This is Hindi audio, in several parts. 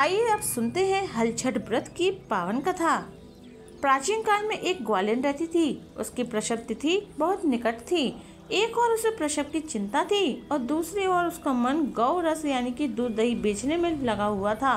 आइए अब सुनते हैं हलछठ व्रत की पावन कथा प्राचीन काल में एक ग्वालियर रहती थी उसकी प्रसव तिथि बहुत निकट थी एक और उसे प्रसव की चिंता थी और दूसरी ओर उसका मन गौ रस यानी कि दूध दही बेचने में लगा हुआ था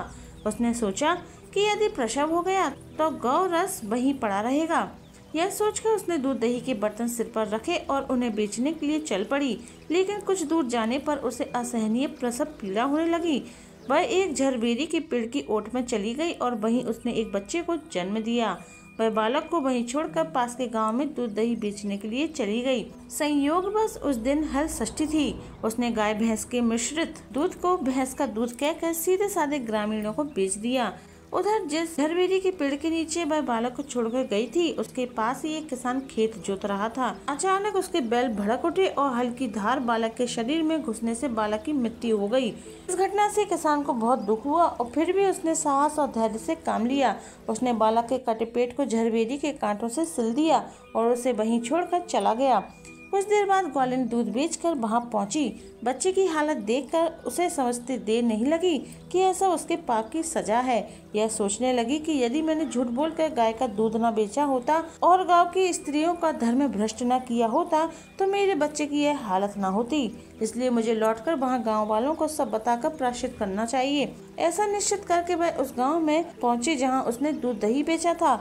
उसने सोचा कि यदि प्रसव हो गया तो गौ रस वहीं पड़ा रहेगा यह सोचकर उसने दूध दही के बर्तन सिर पर रखे और उन्हें बेचने के लिए चल पड़ी लेकिन कुछ दूर जाने पर उसे असहनीय प्रसव पीड़ा होने लगी वह एक झरबेरी के पेड़ की ओट में चली गई और वहीं उसने एक बच्चे को जन्म दिया वह बालक को वहीं छोड़कर पास के गांव में दूध दही बेचने के लिए चली गई संयोग बस उस दिन हल सष्टी थी उसने गाय भैंस के मिश्रित दूध को भैंस का दूध कहकर सीधे साधे ग्रामीणों को बेच दिया उधर जिस झरबेरी के पेड़ के नीचे वह बालक को छोड़कर गई थी उसके पास ही एक किसान खेत जोत रहा था अचानक उसके बैल भड़क उठे और हल्की धार बालक के शरीर में घुसने से बालक की मृत्यु हो गई इस घटना से किसान को बहुत दुख हुआ और फिर भी उसने साहस और धैर्य से काम लिया उसने बालक के कटे पेट को झरबेरी के कांटों से सिल दिया और उसे वही छोड़ चला गया कुछ देर बाद ग्वालिन दूध बेचकर वहां पहुंची बच्चे की हालत देखकर उसे समझते देर नहीं लगी कि ऐसा उसके पाप की सजा है यह सोचने लगी कि यदि मैंने झूठ बोलकर गाय का दूध न बेचा होता और गांव की स्त्रियों का धर्म भ्रष्ट न किया होता तो मेरे बच्चे की यह हालत न होती इसलिए मुझे लौट कर वहाँ गाँव वालों को सब बताकर प्राश्चित करना चाहिए ऐसा निश्चित करके वह उस गाँव में पहुँची जहाँ उसने दूध दही बेचा था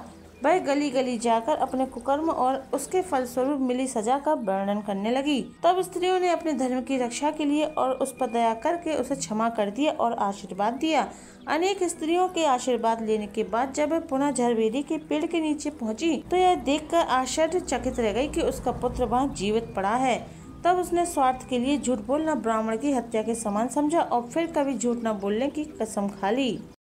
वह गली गली जाकर अपने कुकर्म और उसके फलस्वरूप मिली सजा का वर्णन करने लगी तब स्त्रियों ने अपने धर्म की रक्षा के लिए और उस पर दया करके उसे क्षमा कर दिया और आशीर्वाद दिया अनेक स्त्रियों के आशीर्वाद लेने के बाद जब वह पुनः झरबेरी के पेड़ के नीचे पहुंची तो यह देखकर चकित रह गई कि उसका पुत्र वहाँ जीवित पड़ा है तब उसने स्वार्थ के लिए झूठ बोलना ब्राह्मण की हत्या के समान समझा और फिर कभी झूठ न बोलने की कसम खा ली